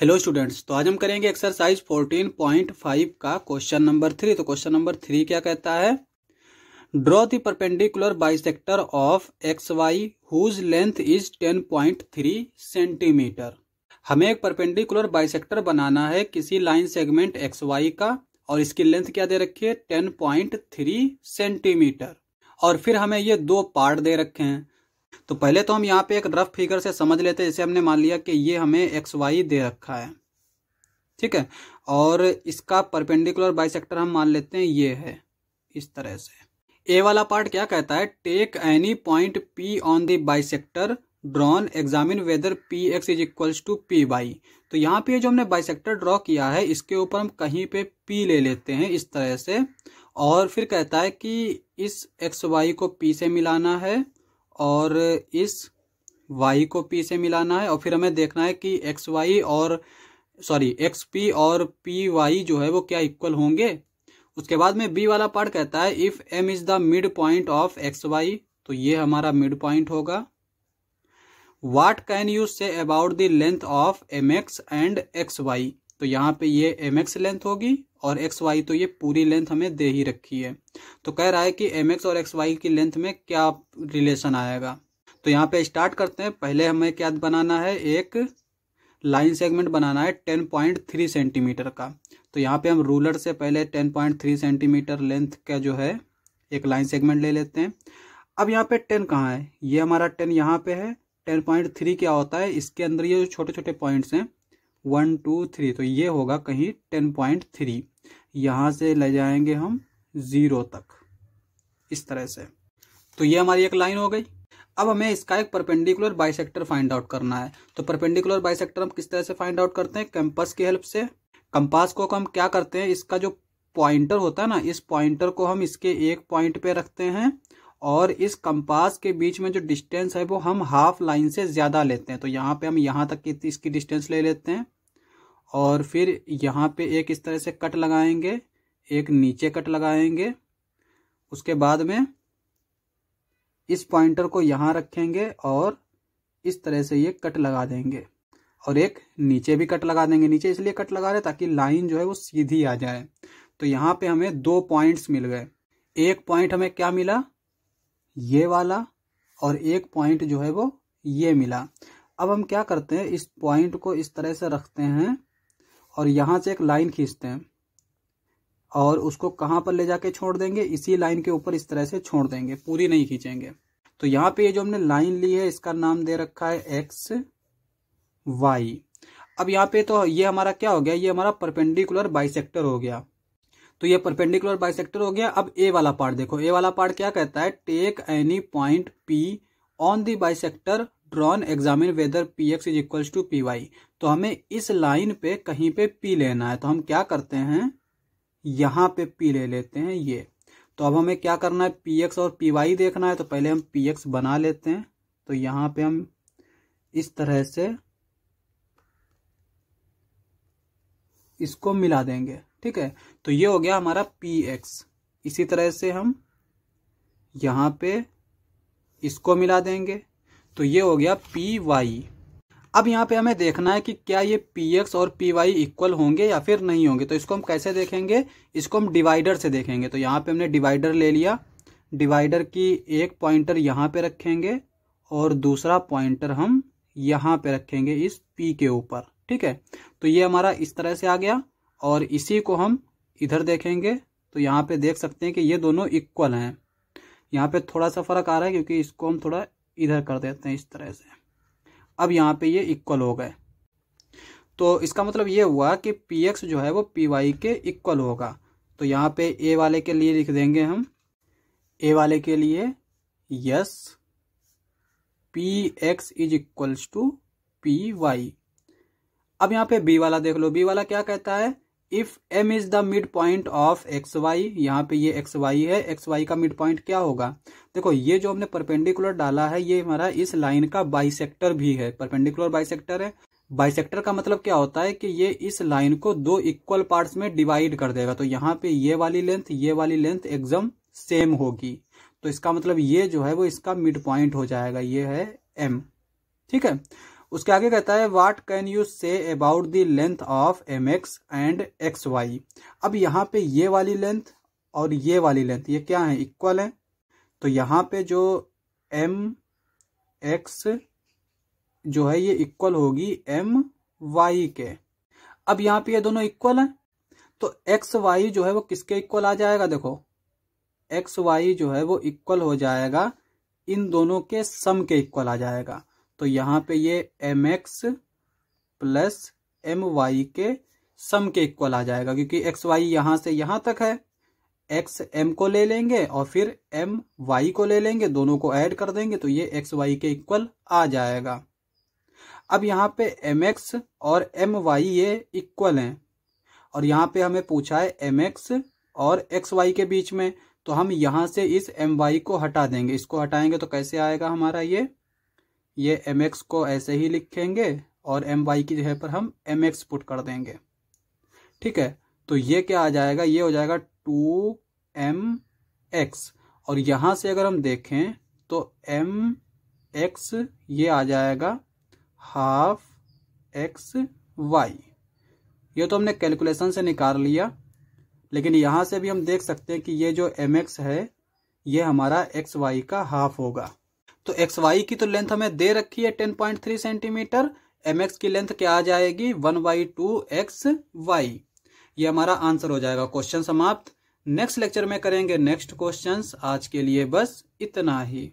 hello students तो आज हम करेंगे एक्सरसाइज 14.5 का क्वेश्चन नंबर थ्री तो क्वेश्चन नंबर थ्री क्या कहता है draw the perpendicular bisector of X Y whose length is 10.3 centimetre हमें एक परपेंडिकुलर बाइसेक्टर बनाना है किसी लाइन सेगमेंट एक्स वाई का और इसकी लेंथ क्या दे रखी है 10.3 सेंटीमीटर और फिर हमें ये दो पार्ट दे रखे हैं तो पहले तो हम यहाँ पे एक रफ फिगर से समझ लेते हैं जैसे हमने मान लिया कि ये हमें एक्स वाई दे रखा है ठीक है और इसका परपेंडिकुलर बाइसेक्टर हम मान लेते हैं ये है इस तरह से ए वाला पार्ट क्या कहता है take any point P on the bisector drawn examine whether P X is equals to P Y तो यहाँ पे जो हमने बाइसेक्टर ड्रॉ किया है इसके ऊपर हम कहीं पे पी ले लेते हैं इस तरह से और फिर कहता है कि इस एक्स वाई को पी से मिलाना है और इस वाई को पी से मिलाना है और फिर हमें देखना है कि एक्स वाई और सॉरी एक्स पी और पी वाई जो है वो क्या इक्वल होंगे उसके बाद में बी वाला पार्ट कहता है if M is the mid point of X Y तो ये हमारा मिड पॉइंट होगा what can you say about the length of M X and X Y तो यहाँ पे ये एम एक्स लेंथ होगी और एक्स वाई तो ये पूरी लेंथ हमें दे ही रखी है तो कह रहा है कि एम एक्स और एक्स वाई की लेंथ में क्या रिलेशन आएगा तो यहाँ पे स्टार्ट करते हैं पहले हमें क्या बनाना है एक लाइन सेगमेंट बनाना है टेन पॉइंट थ्री सेंटीमीटर का तो यहाँ पे हम रूलर से पहले ten point three centimetre length का जो है एक लाइन सेगमेंट ले लेते हैं अब यहाँ पे टेन कहाँ है ये हमारा टेन यहाँ पे है टेन पॉइंट थ्री क्या होता है इसके अंदर ये जो छोटे छोटे पॉइंट्स हैं वन टू थ्री तो ये होगा कहीं टेन पॉइंट थ्री यहाँ से ले जाएंगे हम ज़ीरो तक इस तरह से तो ये हमारी एक लाइन हो गई अब हमें इसका एक परपेंडिकुलर बाइसेक्टर फाइंड आउट करना है तो परपेंडिकुलर बाइसेक्टर हम किस तरह से फाइंड आउट करते हैं कैंपस की हेल्प से कंपास को हम क्या करते हैं इसका जो पॉइंटर होता है ना इस पॉइंटर को हम इसके एक पॉइंट पे रखते हैं और इस कंपास के बीच में जो डिस्टेंस है वो हम हाफ लाइन से ज़्यादा लेते हैं तो यहाँ पे हम यहाँ तक इसकी डिस्टेंस ले लेते हैं और फिर यहाँ पे एक इस तरह से कट लगाएंगे एक नीचे कट लगाएंगे उसके बाद में इस पॉइंटर को यहाँ रखेंगे और इस तरह से ये कट लगा देंगे और एक नीचे भी कट लगा देंगे नीचे इसलिए कट लगा रहे ताकि लाइन जो है वो सीधी आ जाए तो यहाँ पे हमें दो पॉइंट्स मिल गए एक पॉइंट हमें क्या मिला ये वाला और एक पॉइंट जो है वो ये मिला अब हम क्या करते हैं इस पॉइंट को इस तरह से रखते हैं और यहाँ से एक लाइन खींचते हैं और उसको कहाँ पर ले जाके छोड़ देंगे इसी लाइन के ऊपर इस तरह से छोड़ देंगे पूरी नहीं खींचेंगे तो यहाँ पे ये जो हमने लाइन ली है इसका नाम दे रखा है एक्स वाई अब यहाँ पे तो ये हमारा क्या हो गया ये हमारा परपेंडिकुलर बाइसेक्टर हो गया तो ये परपेंडिकुलर बाइसेक्टर हो गया अब ए वाला पार्ट देखो ए वाला पार्ट क्या कहता है take any point P on the bisector drawn examine whether P X is equals to P Y तो हमें इस लाइन पे कहीं पे पी लेना है तो हम क्या करते हैं यहाँ पे पी ले लेते हैं ये तो अब हमें क्या करना है पी एक्स और पी वाई देखना है तो पहले हम पी एक्स बना लेते हैं तो यहाँ पे हम इस तरह से इसको मिला देंगे ठीक है तो ये हो गया हमारा पी एक्स इसी तरह से हम यहाँ पे इसको मिला देंगे तो ये हो गया पी वाई अब यहाँ पे हमें देखना है कि क्या ये पी एक्स और पी वाई इक्वल होंगे या फिर नहीं होंगे तो इसको हम कैसे देखेंगे इसको हम डिवाइडर से देखेंगे तो यहाँ पे हमने डिवाइडर ले लिया डिवाइडर की एक पॉइंटर यहाँ पे रखेंगे और दूसरा पॉइंटर हम यहाँ पे रखेंगे इस पी के ऊपर ठीक है तो ये हमारा इस तरह से आ गया और इसी को हम इधर देखेंगे तो यहाँ पे देख सकते हैं कि ये दोनों इक्वल हैं यहाँ पे थोड़ा सा फर्क आ रहा है क्योंकि इसको हम थोड़ा इधर कर देते हैं इस तरह से अब यहाँ पे ये इक्वल हो गए तो इसका मतलब ये हुआ कि पी एक्स जो है वो पी वाई के इक्वल होगा तो यहाँ पे ए वाले के लिए लिख देंगे हम ए वाले के लिए yes P X is equals to P Y अब यहाँ पे बी वाला देख लो बी वाला क्या कहता है if M is the mid point of X Y यहाँ पे ये एक्स वाई है एक्स वाई का मिड पॉइंट क्या होगा देखो ये जो हमने परपेंडिकुलर डाला है ये हमारा इस लाइन का बाइसेक्टर भी है परपेंडिकुलर बाइसेक्टर है बाइसेक्टर का मतलब क्या होता है कि ये इस लाइन को दो इक्वल पार्ट्स में डिवाइड कर देगा तो यहाँ पे ये वाली लेंथ ये वाली लेंथ एकदम सेम होगी तो इसका मतलब ये जो है वो इसका मिड पॉइंट हो जाएगा ये है एम ठीक है उसके आगे कहता है what can you say about the length of M X and X Y अब यहाँ पे ये वाली लेंथ और ये वाली लेंथ ये क्या है इक्वल है तो यहाँ पे जो एम एक्स जो है ये इक्वल होगी एम वाई के अब यहाँ पे ये दोनों इक्वल हैं तो एक्स वाई जो है वो किसके इक्वल आ जाएगा देखो एक्स वाई जो है वो इक्वल हो जाएगा इन दोनों के सम के इक्वल आ जाएगा तो यहाँ पे ये M X plus M Y के सम के इक्वल आ जाएगा क्योंकि एक्स वाई यहां से यहां तक है एक्स एम को ले लेंगे और फिर एम वाई को ले लेंगे दोनों को ऐड कर देंगे तो ये एक्स वाई के इक्वल आ जाएगा अब यहाँ पे एम एक्स और एम वाई ये इक्वल हैं और यहाँ पे हमें पूछा है एम एक्स और एक्स वाई के बीच में तो हम यहां से इस एम वाई को हटा देंगे इसको हटाएंगे तो कैसे आएगा हमारा ये ये एम एक्स को ऐसे ही लिखेंगे और एम वाई की जगह पर हम एम एक्स पुट कर देंगे ठीक है तो ये क्या आ जाएगा ये हो जाएगा टू एम एक्स और यहां से अगर हम देखें तो एम एक्स ये आ जाएगा हाफ एक्स वाई ये तो हमने कैलकुलेशन से निकाल लिया लेकिन यहां से भी हम देख सकते हैं कि ये जो एम एक्स है ये हमारा एक्स वाई का हाफ होगा तो एक्स वाई की तो लेंथ हमें दे रखी है ten point three centimetre M X की लेंथ क्या आ जाएगी one by two X Y ये हमारा आंसर हो जाएगा क्वेश्चन समाप्त नेक्स्ट लेक्चर में करेंगे नेक्स्ट क्वेश्चंस आज के लिए बस इतना ही